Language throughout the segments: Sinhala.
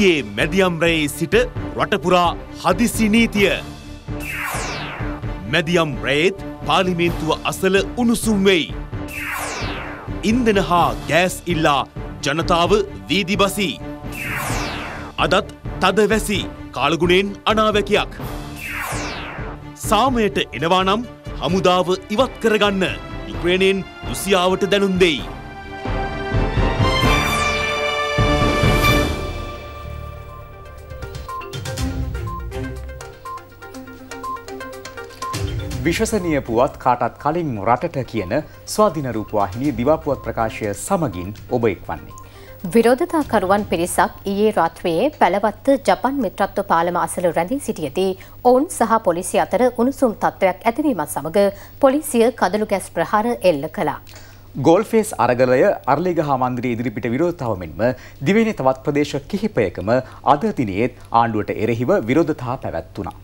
ඊයේ මැදියම්රයේ සිට රටපුරා හදිසි නීතිය. මැදියම් රේත් පාලිමේන්තුව අසල උණුසුම් වෙයි. ඉන්දන හා ගෑස් ඉල්ලා ජනතාව වීදි බසී. අදත් තද වැසි කාලගුණෙන් අනාවැකයක්. සාමයට එනවානම් හමුදාව ඉවත් කරගන්න යුක්‍රේණයෙන් රුසියාවට දැනුන් දෙයි. විශ්වසනය පුවත් කාටත් කලින් රටට කියන ස්වාධිනරූපවාහිනී දිවාපුවත් ප්‍රකාශය සමගින් ඔබ එක් වන්නේ. විරෝධතාකරුවන් පිරිසක් ඊයේ රාත්‍රයේ පැළවත්ත ජපන් මිත්‍රත්ව පාලම අසල රැඳී සිටියදී ඔවුන් සහ පොලිසි අතර උණුසුම් තත්ත්වයක් ඇතිවීමත් සමඟ පොලිසිය කදළු ගැස් ප්‍රහාර එල්ල කළා. ගෝල්ෆේස් අරගලය අර්ලිගහ මන්දිරයේ ඉදිරිපිට විරෝධතාව මෙන්ම දිවෙන තවත් ප්‍රදේශ කිහිපයකම අද දිනේත් ආණ්ඩුවට එරෙහිව විරෝධතා පැවැත්වුණා.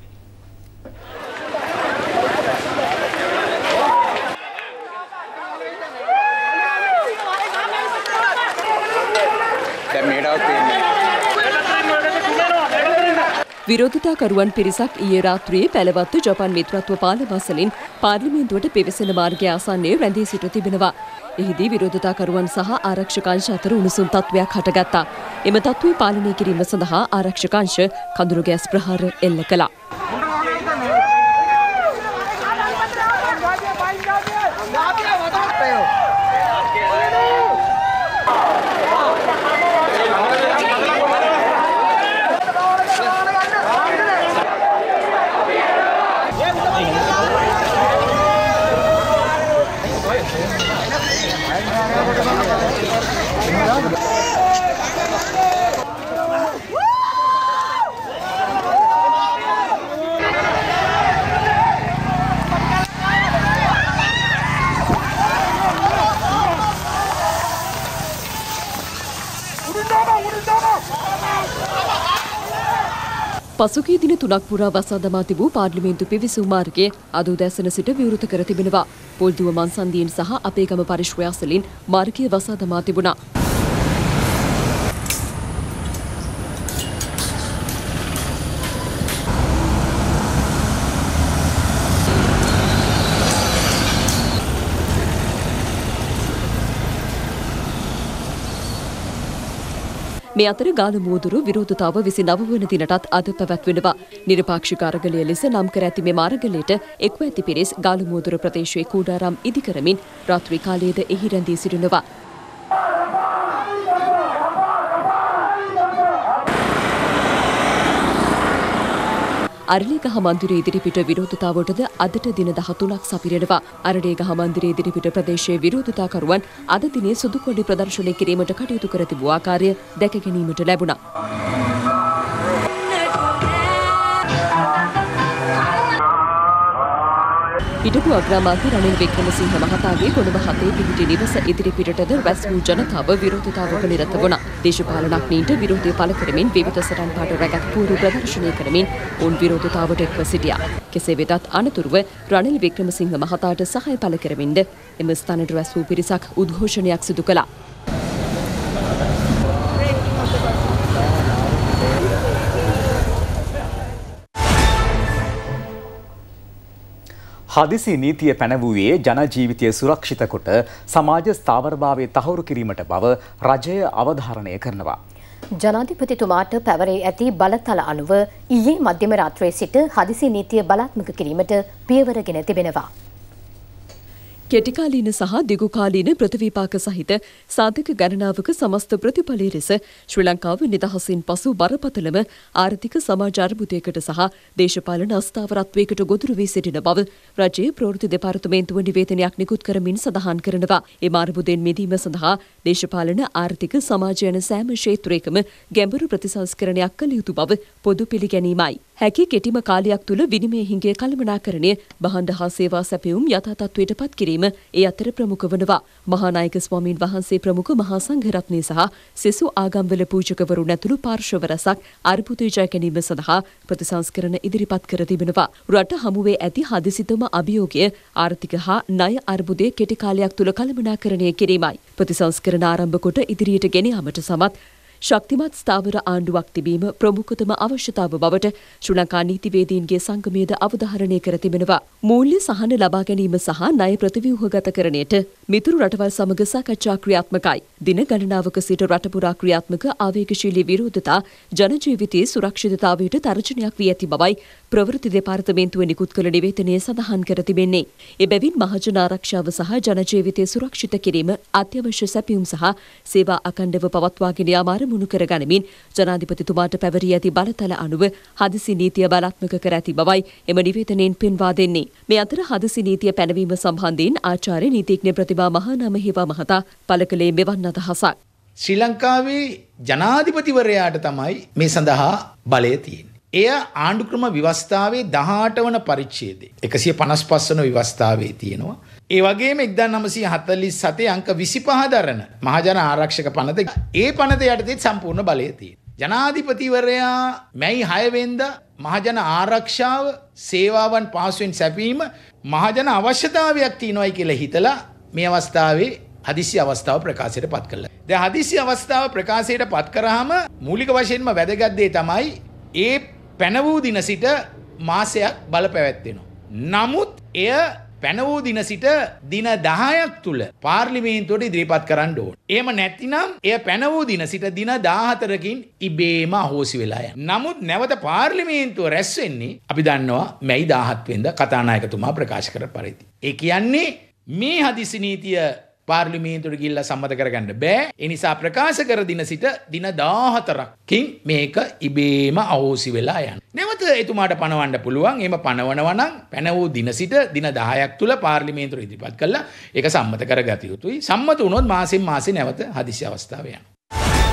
විරෝධතාකරුවන් පිරිසක් ඊයේ රාත්‍රියේ පැලවත්තු ජපන් මිත්‍රත්ව පාලවසලින් පාර්ලිමේන්තුවට පිවිසෙන මාර්ගය ආසන්නයේ රැඳී සිට තිබෙනවා. එහිදී විරෝධතාකරුවන් සහ ආරක්ෂකංශ අතර උණුසුම් තත්ත්වයක් හටගත්තා. එම තත්ත්වය පාලනය කිරීම සඳහා ආරක්ෂකංශ කඳුරු ගෑස් ප්‍රහාර එල්ල කළා. පසුගිය දින තුනක් පුරා වසා දමා තිබූ පාර්ලිමේන්තු පිවිසූ මාර්ගය අද උදැසන සිට විවෘත කර තිබෙනවා. පොල්දුව මන්සන්දියෙන් සහ අපේ ගම පරිශ්‍රය අසලින් මාර්ගය වසා දමා තිබුණා. මේ අතර ගාල මෝදුරු විරෝධතාව විසි නව වන දිනටත් අද පැවැත්වෙනවා. නිරපාක්ෂික අරගලය ලෙස නම් කර ඇති මෙම අරගලයට එක්ව ඇති පිරිස් ගාල මෝදුරු ප්‍රදේශයේ කූඩාරම් ඉදිකරමින් රාත්‍රී කාලයේද එහි රැඳී සිටිනවා. අරලිගහ මන්දිරයේ ඉදිරිපිට විරෝධතාවටද අදට දින 13ක් සපිරෙනවා. අරලිගහ මන්දිරයේ ඉදිරිපිට ප්‍රදේශයේ විරෝධතාකරුවන් අද දිනේ සුදු කොඩි ප්‍රදර්ශනය කිරීමට කටයුතු කර තිබූ ආකාරය දැක ගැනීමට ලැබුණා. හිටපු අග්‍රාමාත්‍ය රනිල් වික්‍රමසිංහ මහතාගේ කොළඹ හතේ පිහිටි නිවස ඉදිරිපිටටද රැස් වූ ජනතාව විරෝධතාවක නිරත වුණා. දේශපාලනඥයින්ට විරෝධය පළ කරමින් විවිධ සටන් පාට රැගත් පූර්ව ප්‍රදර්ශනය කරමින් ඔවුන් විරෝධතාවට එක්ව සිටියා. කෙසේ වෙතත් අනතුරුව රනිල් වික්‍රමසිංහ මහතාට සහාය පළ කරමින්ද එම ස්ථානට රැස් වූ පිරිසක් උද්ඝෝෂණයක් සිදු කළා. හදිසි නීතිය පැනවූයේ ජනජීවිතය සුරක්ෂිත කොට සමාජ ස්ථාවරභාවය තහවුරු කිරීමට බව රජය අවධාරණය කරනවා. ජනාධිපතිතුමාට පැවරේ ඇති බලතල අනුව ඊයේ මධ්‍යම රාත්‍රයේ සිට හදිසි නීතිය බලාත්මක කිරීමට පියවර ගෙන තිබෙනවා. කෙටිකාලීන සහ දිගුකාලීන ප්‍රතිවිපාක සහිත සාධක ගණනාවක සමස්ත ප්‍රතිඵලය ලෙස ශ්‍රී ලංකාව නිදහසින් පසු බරපතලම ආර්ථික සමාජ අර්බුදයකට සහ දේශපාලන අස්ථාවරත්වයකට ගොදුරු වී සිටින බව රජයේ ප්‍රවෘත්ති දෙපාර්තමේන්තුව නිවේදනයක් නිකුත් කරමින් සඳහන් කරනවා. එම අර්බුදයෙන් මිදීම සඳහා දේශපාලන ආර්ථික සමාජ යන සෑම ක්ෂේත්‍රයකම ගැඹුරු ප්‍රතිසංස්කරණයක් කළ යුතු බව පොදු පිළිගැනීමයි. හැකි කෙටිම කාලයක් තුළ විනිමය හිඟය කළමනාකරණය බහන්ඩ හා සේවා සැපයුම් යථාතත්වයට පත් කිරීම ඒ අතර ප්‍රමුඛ වනවා. මහානායක ස්වාමීන් වහන්සේ ප්‍රමුඛ මහා සංඝරත්නය සහ සෙසු ආගම්වල පූජකවරු නැතුළු පාර්ශව රැසක් අර්බුදය ජය ගැනීම සඳහා ප්‍රතිසංස්කරණ ඉදිරිපත් කර තිබෙනවා. රට හමුවේ ඇති හදිසිතම අභියෝගය ආර්ථික හා ණය අර්බුදය කෙටි කාලයක් තුළ කළමනාකරණය කිරීමයි. ප්‍රතිසංස්කරණ ආරම්භ කොට ඉදිරියට ගෙන යාමට සමත් ශක්තිමත් ස්ථාවර ආණ්ඩුවක් තිබීම ප්‍රමුඛතම අවශ්‍යතාව බවට ශ්‍රී ලංකා නීතිවේදීන්ගේ සංගමයද අවධාරණය කර තිබෙනවා. මූල්‍ය සහන ලබා ගැනීම සහ ණය ප්‍රතිව්‍යුහගතකරණයට මිතුරු රටවල් සමග සාකච්ඡා ක්‍රියාත්මකයි. දින ගණනාවක සිට රටපුරා ක්‍රියාත්මක ආවේගශීලී විරෝධතා ජනජීවිතයේ සුරක්ෂිතතාවයට තර්ජනයක් වී ඇති බවයි ප්‍රවෘති දෙපාර්තමේන්තුව නිකුත් කළ නිවේදනය සඳහන් කර තිබෙන්නේ. එබැවින් මහජන ආරක්ෂාව සහ ජනජීවිතය සුරක්ෂිත කිරීම අත්‍යවශ්‍ය සැපියුම් සහ සේවා අකණ්ඩව පවත්වාගෙන යාම අරමුණු කරගනිමින් ජනාධිපතිතුමාට පැවරී ඇති බලතල අනුව හදිසි නීතිය බලාත්මක කර ඇති බවයි එම නිවේදනයෙන් පෙන්වා දෙන්නේ. මේ අතර හදිසි නීතිය පැනවීම සම්බන්ධයෙන් ආචාර්ය නීතිඥ ප්‍රතිභා මහානාම හිවා මහතා පළ කළේ මෙවන් අදහසක්. ශ්‍රී ලංකාවේ ජනාධිපතිවරයාට තමයි මේ සඳහා බලය තියෙන්නේ. එය ආණ්ඩුක්‍රම විවස්ථාවේ 18 වන පරිච්ඡේදයේ 155 වන විවස්ථාවේ තියෙනවා. ඒ වගේම 1947 අංක 25 දරන මහජන ආරක්ෂක පනත ඒ පනත යටතේ සම්පූර්ණ බලය තියෙනවා. ජනාධිපතිවරයා මැයි 6 වෙනිදා මහජන ආරක්ෂාව සේවාවන් පහසුවෙන් සැපීම මහජන අවශ්‍යතාවයක් තියෙනවායි කියලා හිතලා මේ අවස්ථාවේ හදිසි අවස්ථාව ප්‍රකාශයට පත් කළා. දැන් හදිසි අවස්ථාව ප්‍රකාශයට පත් කරාම මූලික වශයෙන්ම වැදගත් දේ තමයි ඒ පැන වූ දින සිට මාසයක් බලපැවැත්වෙනවා. නමුත් එය පැන වූ දින සිට දින 10ක් තුල පාර්ලිමේන්තුවට ඉදිරිපත් කරන්න ඕන. එහෙම නැතිනම් එය පැන වූ දින සිට දින 14කින් ඉබේම අහෝසි වෙලා යනවා. නමුත් නැවත පාර්ලිමේන්තුව රැස් වෙන්නේ අපි දන්නවා මැයි 17 වෙනිදා කතානායකතුමා ප්‍රකාශ කර පරිදි. ඒ කියන්නේ මේ හදිසි නීතිය පාර්ලිමේන්තුවට ගිහිල්ලා සම්මත කරගන්න බෑ. ඒ නිසා ප්‍රකාශ කර දින සිට දින 14කින් මේක ඉබේම අහෝසි වෙලා යන. නැවත එතුමාට පනවන්න පුළුවන්. එහෙම පනවනවා නම් පැන වූ දින සිට දින 10ක් තුල පාර්ලිමේන්තුව ඉදිරිපත් කළා. ඒක සම්මත කරගatiya යුතුයි. සම්මත වුණොත් මාසෙන් මාසේ නැවත හදිසි අවස්ථාව යනවා.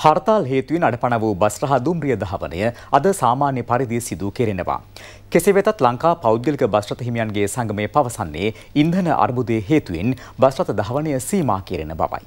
හර්තාල් හේතුවෙන් අඩපණ වූ බස් රහ දුම්රිය දහවනය අද සාමාන්‍ය පරිදි සිදු කෙරෙනවා. කෙසේ වෙතත් ලංකා පෞද්ගලික බස් රථ හිමියන්ගේ සංගමය පවසන්නේ ඉන්ධන අර්බුදයේ හේතුවෙන් බස් රථ දහවනය සීමා කෙරෙන බවයි.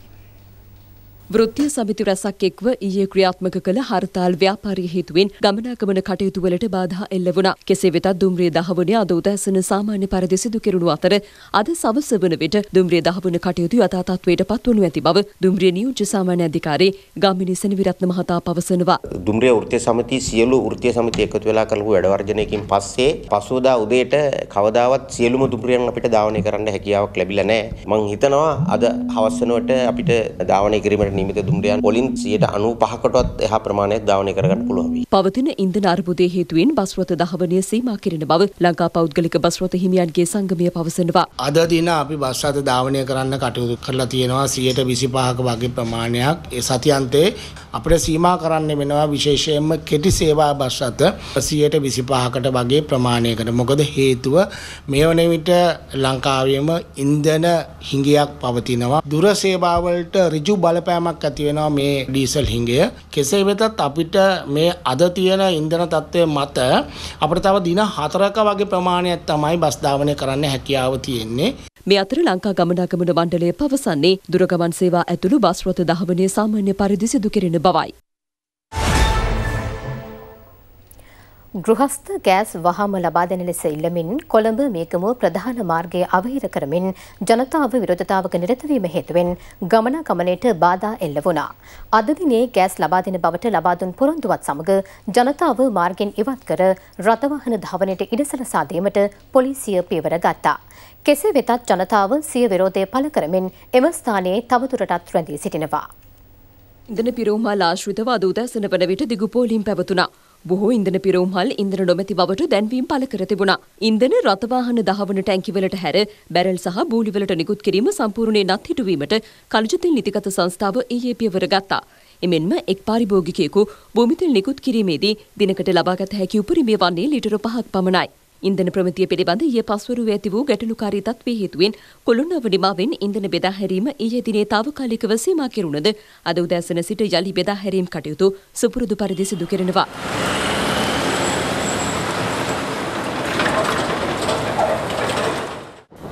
වෘත්තීය සමිති රැසක් එක්ව ඊයේ ක්‍රියාත්මක කළ හර්තාල් ව්‍යාපාරී හේතුවෙන් ගමනාගමන කටයුතු වලට බාධා එල්ල වුණා. කෙසේ වෙතත් දුම්රිය දහවනේ අද උදෑසන සාමාන්‍ය පරිදි සිදු කෙරුණු අතර අද සවස වන විට දුම්රිය දහවන කටයුතු යථා තත්ත්වයට පත්වනු ඇති බව දුම්රිය නියෝජ්‍ය සාමාන්‍ය අධිකාරී ගාමිණී සෙනවිරත්න මහතා පවසනවා. දුම්රිය වෘත්තීය සමිති සියලු වෘත්තීය සමිති එකතු වෙලා කරපු වැඩ වර්ජනයකින් පස්සේ පසුවදා උදේට කවදාවත් සියලුම දුම්රියන් අපිට ධාවනය කරන්න හැකියාවක් ලැබිලා නැහැ. මම හිතනවා අද හවස වෙනකොට අපිට ධාවනය කිරීමට නියමිත දුම්රියන් වලින් 95කටවත් එහා ප්‍රමාණයක් ධාවනය කරගන්න පුළුවන් වී. පවතින ඉන්ධන අර්බුදය හේතුවෙන් බස් රථ ධාවනය සීමා කිරීම බව ලංකා පෞද්ගලික බස් රථ හිමියන්ගේ සංගමය පවසනවා. අද දින අපි බස් රථ ධාවනය කරන්න කටයුතු කරලා තියෙනවා 125ක වගේ ප්‍රමාණයක්. ඒ සතියන්තේ අපිට සීමා කරන්න වෙනවා විශේෂයෙන්ම කෙටි සේවා බස් රථ 125කට වගේ ප්‍රමාණයකට. මොකද හේතුව මේ වන විට ලංකාවේම ඉන්ධන හිඟයක් පවතිනවා. දුර සේවාවලට ඍජු බලපෑම බලපෑමක් ඇති වෙනවා මේ ඩීසල් හිඟය. කෙසේ වෙතත් අපිට මේ අද තියෙන ඉන්ධන තත්ත්වය මත අපිට තව දින 4ක වගේ ප්‍රමාණයක් තමයි බස් ධාවනය කරන්න හැකියාව තියෙන්නේ. මේ අතර ලංකා ගමනාගමන මණ්ඩලය පවසන්නේ දුරගමන් සේවා ඇතුළු බස් රථ ධාවනය සාමාන්‍ය පරිදි සිදු කෙරෙන බවයි. ගෘහස්ත ගෑස් වහාම ලබා දෙන ලෙස ඉල්ලමින් කොළඹ මේකමුව ප්‍රධාන මාර්ගය අවහිර කරමින් ජනතාව විරෝධතාවක නිරත වීම හේතුවෙන් ගමනාගමනයට බාධා එල්ල වුණා. අද දිනේ ගෑස් ලබා දෙන බවට ලබා දුන් පොරොන්දුවත් සමග ජනතාව මාර්ගෙන් ඉවත් කර රථවාහන ධාවනයට ඉඩ සලසා දීමට පොලිසිය පියවර ගත්තා. කෙසේ වෙතත් ජනතාව සිය විරෝධය පළ කරමින් එම ස්ථානයේ තවදුරටත් රැඳී සිටිනවා. ඉන්දන පිරෝමා ආශ්‍රිතව අද උදැසන වන විට දිගුපෝලිම් පැවතුණා. බොහෝ ඉන්ධන පිරවුම් හල් ඉන්ධන නොමැති බවට දැන්වීම් පළ කර තිබුණා. ඉන්ධන රථවාහන දහවන ටැංකිවලට හැර බැරල් සහ බූලිවලට නිකුත් කිරීම සම්පූර්ණයෙන් නත් හිටුවීමට කළජතෙල් නිතිගත සංස්ථාව ඊයේ e පියවර ගත්තා. එමෙන්ම එක් පාරිභෝගිකයෙකු භූමිතෙල් නිකුත් කිරීමේදී දිනකට ලබාගත හැකි උපරිමය වන්නේ ලිටර 5ක් පමණයි. ඉන්ධන ප්‍රමිතිය පිළිබඳ ඊයේ පස්වරුවේ ඇති වූ ගැටලුකාරී තත්ත්වයේ හේතුවෙන් කොළොන්නව නිමාවෙන් ඉන්ධන බෙදා හැරීම ඊයේ දිනේ తాවකාලිකව සීමා කෙරුණද අද උදෑසන සිට යලි බෙදා හැරීම් කටයුතු සුපුරුදු පරිදි සිදු කෙරෙනවා.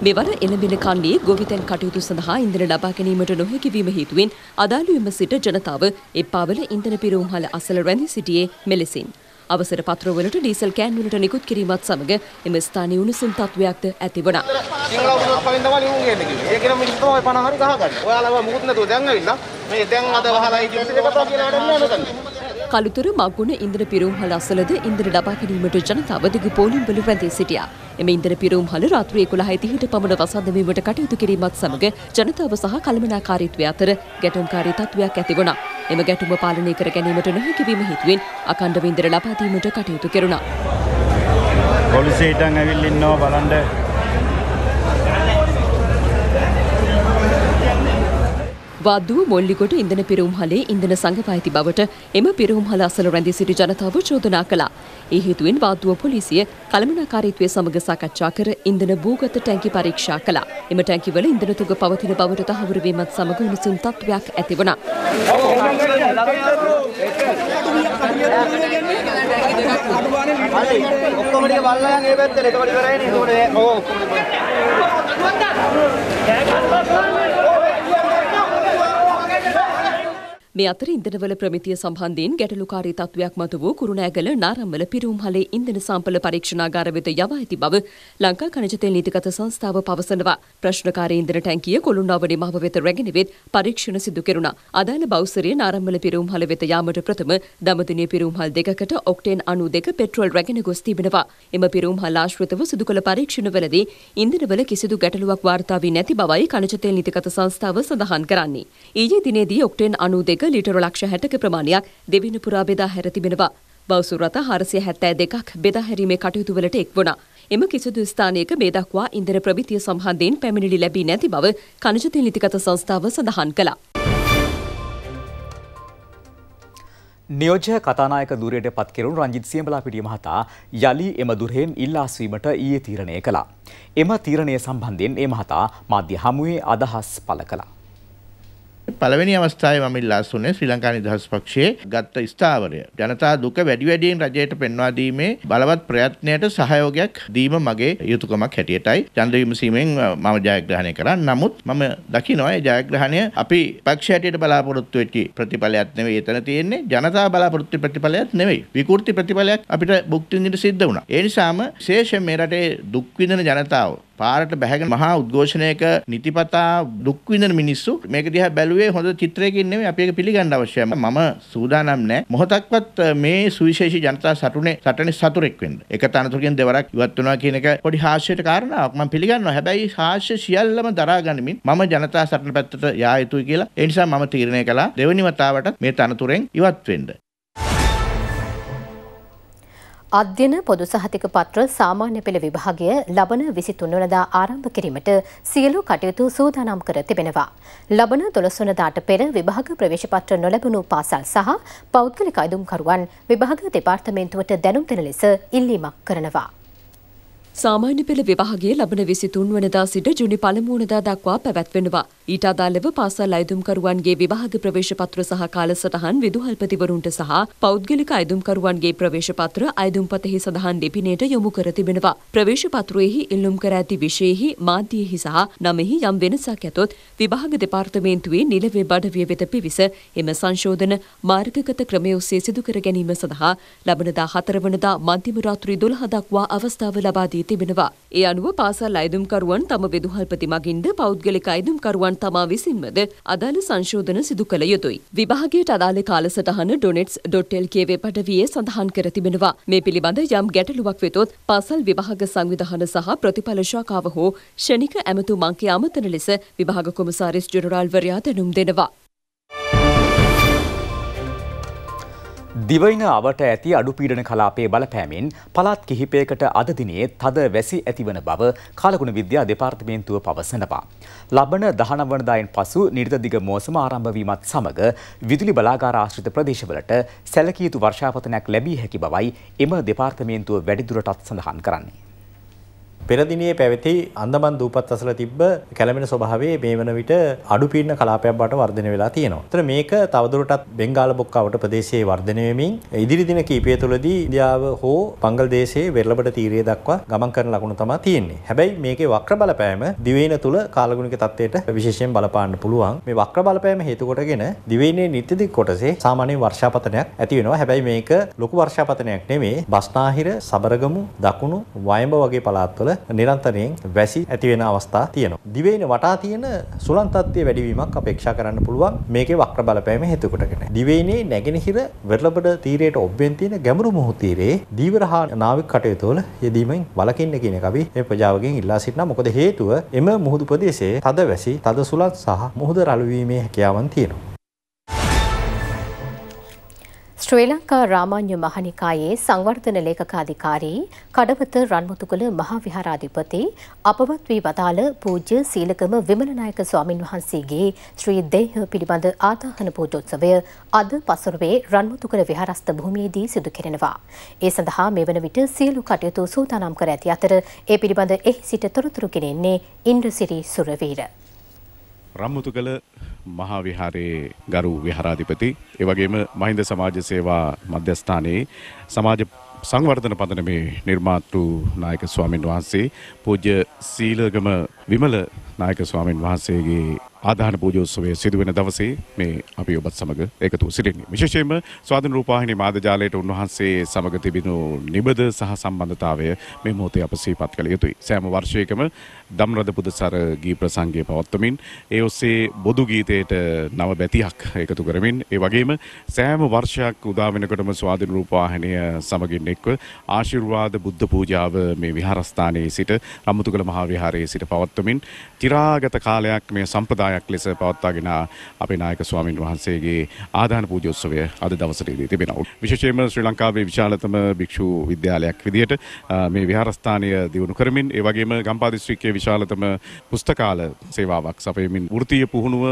මෙවර එළඹෙන කන්නේ ගොවිතැන් කටයුතු සඳහා ඉන්ධන ලබා ගැනීමට නොහැකි වීම හේතුවෙන් අදාළ වීම සිට ජනතාව එප්පාවල ඉන්ධන පිරවුම් හල අසල රැඳී සිටියේ මෙලෙසින්. අවසර පත්‍රවලට ඩීසල් කෑන්වලට නිකුත් කිරීමත් සමග එම ස්ථානයේ උණුසුම් තත්වයක්ද ඇති වුණා. සිංහල අවුරුද්දක් පයින් තමයි ලියුම් ගේන්නේ කිව්වේ. ඒකේ නම් මිනිස්සු තමයි 50 හරි ගහගන්නේ. ඔයාලා මුකුත් නැතුව දැන් ඇවිල්ලා මේ දැන් අද වහලා ඉතින් ඉතින් කතා කියලා හදන්නේ නැහැ කළුතුර මක්ගුණ ඉන්දන පිරුම් හල අසලද ඉන්දන ලබා ගැනීමට ජනතාව දිග පෝලිම්වල රැඳී සිටියා. එම ඉන්දන පිරුම් හල රාත්‍රී 11:30ට පමණ වසන්දමීමට කටයුතු කිරීමත් සමග ජනතාව සහ කළමනාකාරීත්වය අතර ගැටුම්කාරී තත්වයක් ඇති වුණා. එම ගැටුම පාලනය කර ගැනීමට නොහැකිවීම හේතුවෙන් අකණ්ඩ වින්දර ලබා දීමට කටයුතු කෙරුණා. පොලිසිය හිටන් ඇවිල්ලා ඉන්නවා බලන්න වාද්දුව මොල්ලිගොඩ ඉන්ධන පිරුම් හලේ ඉන්ධන සංගවා ඇති බවට එම පිරුම් හල අසල රැඳී සිටි ජනතාව චෝදනා කළා. ඒ හේතුවෙන් වාද්දුව පොලිසිය කළමනාකාරීත්වය සමග සාකච්ඡා කර ඉන්ධන භූගත ටැංකි පරීක්ෂා කළා. එම ටැංකිවල ඉන්ධන තුග පවතින බවට තහවුරු වීමත් සමග උණුසුම් තත්ත්වයක් ඇති වුණා. ඔක්කොම ටික බල්ලා යන් ඒ පැත්තට ඒකවල ඉවරයි නේද? ඒකවල ඔව් ඔක්කොම. මේ අතර ඉන්ධනවල ප්‍රමිතිය සම්බන්ධයෙන් ගැටලුකාරී තත්වයක් මතු වූ කුරුණෑගල නාරම්මල පිරුම්හලේ ඉන්ධන සම්පල පරීක්ෂණාගාර වෙත යවා ඇති බව ලංකා කනජ තෙල් නීතිගත සංස්ථාව පවසනවා. ප්‍රශ්නකාරී ඉන්ධන ටැංකිය කොළුණාවනේ මහව වෙත රැගෙන වෙත් පරීක්ෂණ සිදු කෙරුණා. අදාළ බවුසරය නාරම්මල පිරුම්හල වෙත යාමට ප්‍රථම දඹදිනිය පිරුම්හල් දෙකකට ඔක්ටේන් 92 පෙට්‍රල් රැගෙන ගොස් තිබෙනවා. එම පිරුම්හල් ආශ්‍රිතව සිදු කළ පරීක්ෂණවලදී ඉන්ධනවල කිසිදු ගැටලුවක් වාර්තා වී නැති බවයි කනජ තෙල් නීතිගත සංස්ථාව සඳහන් කරන්නේ. ඊයේ දිනේදී ඔක්ටේන් 92 ලීටරු ලක්ෂ හැටක ප්‍රමාණයක් දෙවින පුරා බෙදා හැර තිබෙනවා. බෞසුර රථ 472ක් බෙදා හැරීමේ කටයුතුවලට එක් වුණා. එම කිසිදු ස්ථානයක මේ දක්වා ඉන්ධන ප්‍රවෘත්ති සම්බන්ධයෙන් පැමිණිලි ලැබී නැති බව කනජ තෙල් নীতিගත සංස්ථාව සඳහන් කළා. නියෝජ්‍ය කතානායක දුරයට පත් කෙරුණු රංජිත් සියඹලා පිටිය මහතා යලි එම දුරෙන් ඉල්ලාස්වීමට ඊයේ තීරණය කළා. එම තීරණය සම්බන්ධයෙන් ඒ මහතා මාධ්‍ය හමුවේ අදහස් පළ කළා. පළවෙනි අවස්ථාවේ මම ඉල්ලාස් වුණේ ශ්‍රී ලංකා නිදහස් පක්ෂයේ ගත්ත ස්ථාවරය ජනතා දුක වැඩි වැඩියෙන් රජයට පෙන්වා දීමේ බලවත් ප්‍රයත්නයට සහයෝගයක් දීම මගේ යුතුයකමක් හැටියටයි චන්ද්‍ර විමසීමෙන් මම ජයග්‍රහණය කරා නමුත් මම දකිනවා ඒ ජයග්‍රහණය අපි පක්ෂ හැටියට බලාපොරොත්තු වෙච්ච ප්‍රතිඵලයක් නෙවෙයි එතන තියෙන්නේ ජනතා බලාපොරොත්තු ප්‍රතිඵලයක් නෙවෙයි විකෘති ප්‍රතිඵලයක් අපිට භුක්ති විඳින්න සිද්ධ වුණා ඒ නිසාම විශේෂයෙන් මේ රටේ දුක් විඳින ජනතාව පාරට බැහැගෙන මහා උද්ඝෝෂණයක නිතිපතා දුක් විඳින මිනිස්සු මේක දිහා බැලුවේ හොඳ චිත්‍රයකින් නෙමෙයි අපි ඒක පිළිගන්න අවශ්‍යයි. මම සූදානම් නැහැ. මොහොතක්වත් මේ සුවිශේෂී ජනතා සටුනේ සටනේ සතුරෙක් වෙන්න. එක තනතුරකින් දෙවරක් ඉවත් වෙනවා කියන එක පොඩි හාස්‍යයට කාරණාවක් මම පිළිගන්නවා. හැබැයි හාස්‍ය සියල්ලම දරා ගනිමින් මම ජනතා සටන පැත්තට යා යුතුයි කියලා ඒ නිසා මම තීරණය කළා දෙවෙනි වතාවටත් මේ තනතුරෙන් ඉවත් වෙන්න. අධ්‍යන පොදු සහතික පත්‍ර සාමාන්‍ය පෙළ විභාගය ලබන විසිතුන් වනදා ආරම්භ කිරීමට සියලු කටයුතු සූදානම් කර තිබෙනවා. ලබන දොළොස්වනදාට පෙර විභාග ප්‍රවේශපත්‍ර නොලැබුණු පාසල් සහ පෞද්ගලික අයිදුම්කරුවන් විභාග දෙපාර්තමේන්තුවට දැනුම් දෙන ලෙස ඉල්ලීමක් කරනවා. සාමාන්‍ය පෙළ විභාගයේ ලබන 23 වනදා සිට ජුනි 1 වනදා දක්වා පැවැත්වෙනවා. ඊට අදාළව පාසල් අයදුම්කරුවන්ගේ විභාග ප්‍රවේශපත්‍ර සහ කාලසටහන් විදුහල්පතිවරුන්ට සහ පෞද්ගලික අයදුම්කරුවන්ගේ ප්‍රවේශපත්‍ර අයදුම්පතෙහි සඳහන් ලිපිනයට යොමු කර තිබෙනවා. ප්‍රවේශපත්‍රයෙහි ඉල්ලුම් කර ඇති විෂයෙහි මාධ්‍යයෙහි සහ නමෙහි යම් වෙනසක් ඇතොත් විභාග දෙපාර්තමේන්තුවේ නිලවේ බඩවිය වෙත පිවිස එම සංශෝධන මාර්ගගත ක්‍රමය ඔස්සේ සිදු කර ගැනීම සඳහා ලබන 14 වනදා මන්තිම රාත්‍රී 12 දක්වා අවස්ථාව ලබා දී තිබෙනවා. ඒ අනුව පාසල් අයදුම්කරුවන් තම විදුහල්පති මගින්ද පෞද්ගලික අයදුම්කරුවන් තමා විසින්මද අදාළ සංශෝධන සිදු කළ යුතුයි. විභාගයට අදාළ කාලසටහන ඩොනෙට්ස් ඩොට්ටෙල් කියවේ පටවියේ සඳහන් කර තිබෙනවා. මේ පිළිබඳ යම් ගැටලුවක් වෙතොත් පාසල් විභාග සංවිධාන සහ ප්‍රතිඵල ශාඛාව හෝ ෂණික ඇමතුමන්ගේ අමතන ලෙස විභාග කොමසාරිස් ජනරාල්වරයා දැනුම් දෙනවා. දිවයින අවට ඇති අඩුපීඩන කලාපයේ බලපෑමෙන් පළාත් කිහිපයකට අද දිනේ තද වැසි ඇතිවන බව කලගුණ විද්‍යා දෙපාර්තමේන්තුව පවසනවා. ලබන 19 වනදායින් පසු නිර්ධ දිග මෝසම ආරම්භ වීමත් සමග විදුලි බලාගාර ආශ්‍රිත ප්‍රදේශවලට සැලකිය යුතු වර්ෂාපතනයක් ලැබිය හැකි බවයි එම දෙපාර්තමේන්තුව වැඩිදුරටත් සඳහන් කරන්නේ. පෙරදිනේ පැවති අන්දමන් දූපත් අසල තිබ්බ කැළමෙන ස්වභාවයේ මේ වන විට අඩු පීඩන කලාපයක් බවට වර්ධනය වෙලා තියෙනවා. ඒතර මේක තවදුරටත් බෙන්ගාල බොක්කාවට ප්‍රදේශයේ වර්ධනය වෙමින් ඉදිරි දින කීපය තුළදී ඉන්දියාව හෝ බංගල්දේශයේ වෙරළබට තීරය දක්වා ගමන් කරන ලකුණු තමයි තියෙන්නේ. හැබැයි මේකේ වක්‍ර බලපෑම දිවයින තුළ කාලගුණික තත්ත්වයට විශේෂයෙන් බලපාන්න පුළුවන්. මේ වක්‍ර බලපෑම හේතු කොටගෙන දිවයිනේ නිත්‍යදික් කොටසේ සාමාන්‍ය වර්ෂාපතනයක් ඇති වෙනවා. හැබැයි මේක ලොකු වර්ෂාපතනයක් නෙමේ. බස්නාහිර, සබරගමු, දකුණු, වයඹ වගේ පළාත්වල නිරන්තරයෙන් වැසි ඇති වෙන අවස්ථා තියෙනවා. දිවයින වටා තියෙන සුළං තත්ත්වයේ වැඩිවීමක් අපේක්ෂා කරන්න පුළුවන් මේකේ වක්‍ර බලපෑම හේතු කොටගෙන. දිවයිනේ නැගෙනහිර වෙරළබඩ තීරයට ඔබෙන් තියෙන ගැඹුරු මුහු තීරයේ දීවර හා නාවික කටයුතු වල යෙදීමෙන් වළකින්න කියන එක අපි මේ ප්‍රජාවගෙන් ඉල්ලා සිටිනවා. මොකද හේතුව එම මුහුදු ප්‍රදේශයේ තද වැසි, තද සුළං සහ මුහුද රළු වීමේ හැකියාවන් තියෙනවා. ශ්‍රී ලංකා රාමාන්‍ය මහනිකායේ සංවර්ධන ලේකකාධිකාරී කඩවත රන්මුතුකල මහා විහාරාධිපති අපවත් වී වදාළ පූජ්‍ය සීලකම විමලනායක ස්වාමින් වහන්සේගේ ශ්‍රී දේහ පිළිබඳ ආදාහන පූජෝත්සවය අද පසුරුවේ රන්මුතුකල විහාරස්ත භූමියේදී සිදු කෙරෙනවා. ඒ සඳහා මේ වන විට සියලු කටයුතු සූදානම් කර ඇති අතර ඒ පිළිබඳ එහි සිට තොරතුරු ගෙනෙන්නේ ඉන්ද්‍රසිරි සුරවීර. රම්මුතුකල මහා විහාරයේ ගරු විහාරාධිපති ඒ වගේම මහින්ද සමාජ සේවා මධ්‍යස්ථානයේ සමාජ සංවර්ධන පදනමේ නිර්මාතෘ නායක ස්වාමින් වහන්සේ පූජ්‍ය සීලගම විමල නායක ස්වාමින් වහන්සේගේ ආධාන පූජෝත්සවය සිදුවෙන දවසේ මේ අපි ඔබත් සමග එකතු සිටින්නේ. විශේෂයෙන්ම ස්වාධීන රූපවාහිනී මාධ්‍යාලයට උන්වහන්සේ සමග තිබෙනු නිබඳ සහ සම්බන්ධතාවය මේ මොහොතේ අප සිහිපත් කළ යුතුයි. සෑම වර්ෂයකම දම්රද පුදසර ගී ප්‍රසංගය පවත්වමින් ඒ ඔස්සේ බොදු ගීතයට නව බැතියක් එකතු කරමින් ඒ වගේම සෑම වර්ෂයක් උදා වෙනකොටම ස්වාධීන රූපවාහිනිය සමගින් එක්ව ආශිර්වාද බුද්ධ පූජාව මේ විහාරස්ථානයේ සිට රම්මුතුගල මහා විහාරයේ සිට පවත්වමින් চিරාගත කාලයක් මේ සම්ප්‍රදාය දායක ලෙස පවත්වාගෙන අපේ නායක ස්වාමින් වහන්සේගේ ආදාන පූජෝත්සවය අද දවසේදී තිබෙනවා. විශේෂයෙන්ම ශ්‍රී ලංකාවේ විශාලතම භික්ෂු විද්‍යාලයක් විදිහට මේ විහාරස්ථානය දියුණු කරමින් ඒ වගේම ගම්පා දිස්ත්‍රික්කයේ විශාලතම පුස්තකාල සේවාවක් සපයමින් වෘත්තීය පුහුණුව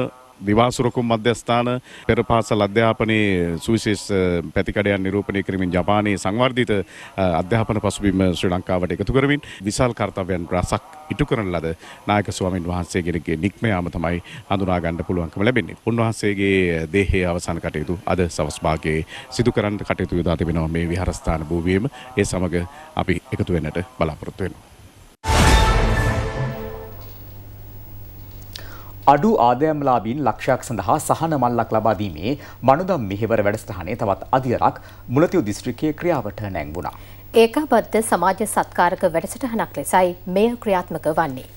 දිවාසුරකුම් මධ්‍යස්ථාන පෙර පාසල් අධ්‍යාපනයේ සුවිශේෂ පැතිකඩයන් නිරූපණය කරමින් ජපානයේ සංවර්ධිත අධ්‍යාපන පසුබිම ශ්‍රී ලංකාවට එකතු කරමින් විශාල කාර්යයන් රසක් ඉටු කරන ලද නායක ස්වාමින් වහන්සේගෙනගේ නික්ම යාම තමයි හඳුනා ගන්න පුළුවන්කම ලැබෙන්නේ. උන්වහන්සේගේ දේහයේ අවසන් කටයුතු අද සවස් භාගයේ සිදු කරන්න කටයුතු යොදා තිබෙනවා මේ විහාරස්ථාන භූමියේම ඒ සමග අපි එකතු වෙන්නට බලාපොරොත්තු වෙනවා. අඩු ආදායම්ලාභීන් ලක්ෂයක් සඳහා සහන මල්ලක් ලබා දීමේ මනුදම් මෙහෙවර වැඩසටහනේ තවත් අදියරක් මුලතිව් දිස්ත්‍රික්කයේ ක්‍රියාවට නැංගුණා. ඒකාබද්ධ සමාජ සත්කාරක වැඩසටහනක් ලෙසයි මෙය ක්‍රියාත්මක වන්නේ.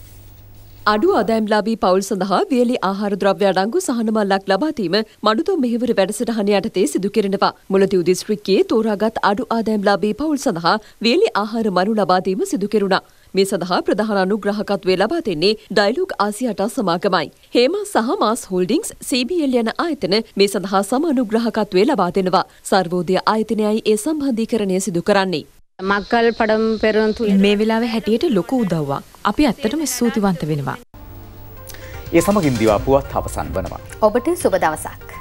අඩු අදෑම්ලාබී පවුල් සඳහා වියලි ආහාර ද්‍රව්‍ය අඩංගු සහනමල්ලක් ලබාදීම මනුතො මෙහෙවර වැඩසටහන යටතේ සිදු කෙරෙනවා. මුලතිව් දිස්ත්‍රික්කයේ තෝරාගත් අඩු ආදෑම්ලාබී පවුල් සඳහා වියලි ආහාර මනු ලබාදීම සිදු කෙරුණා. මේ සඳහා ප්‍රධාන අනුග්‍රහකත්වය ලබා දෙන්නේ ඩයලොග් ආසියාට සමාගමයි. හේමා සහ මාස් හෝල්ඩින්ග්ස් CBL යන ආයතන මේ සඳහා සම අනුග්‍රහකත්වය ලබා දෙනවා. සර්වෝදය ආයතනයයි ඒ සම්බන්ධීකරණය සිදු කරන්නේ. මක්කල් පඩම් පෙරන්තු මේ වෙලාවේ හැටියට ලොකු උදව්වක්. අපි ඇත්තටම ස්තුතිවන්ත වෙනවා. ඒ සමගින් දිවාපුවත් අවසන් වනවා. ඔබට සුබ දවසක්.